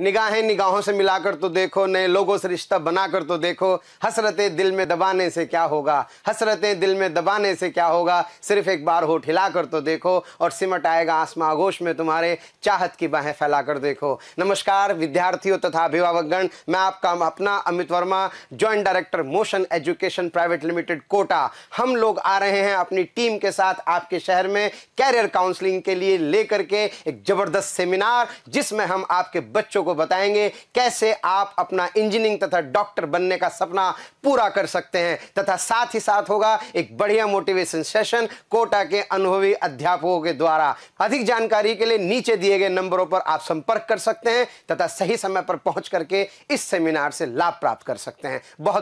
निगाहें निगाहों से मिलाकर तो देखो नए लोगों से रिश्ता बनाकर तो देखो हसरतें दिल में दबाने से क्या होगा हसरतें दिल में दबाने से क्या होगा सिर्फ एक बार होठ हिलाकर तो देखो और सिमट आएगा आसमां आगोश में तुम्हारे चाहत की बाहें फैलाकर देखो नमस्कार विद्यार्थियों तथा अभिभावकगण मैं आपका अपना Amit Verma joint director Motion education private limited Kota हम लोग आ रहे हैं अपनी टीम के साथ आपके शहर में कैरियर काउंसलिंग के लिए लेकर के एक ज़बरदस्त सेमिनार जिसमें हम आपके बच्चों को बताएंगे कैसे आप अपना इंजीनियरिंग तथा डॉक्टर बनने का सपना पूरा कर सकते हैं तथा साथ ही साथ होगा एक बढ़िया मोटिवेशन सेशन कोटा के अनुभवी अध्यापकों के द्वारा अधिक जानकारी के लिए नीचे दिए गए नंबरों पर आप संपर्क कर सकते हैं तथा सही समय पर पहुंच करके इस सेमिनार से लाभ प्राप्त कर सकते हैं बहुत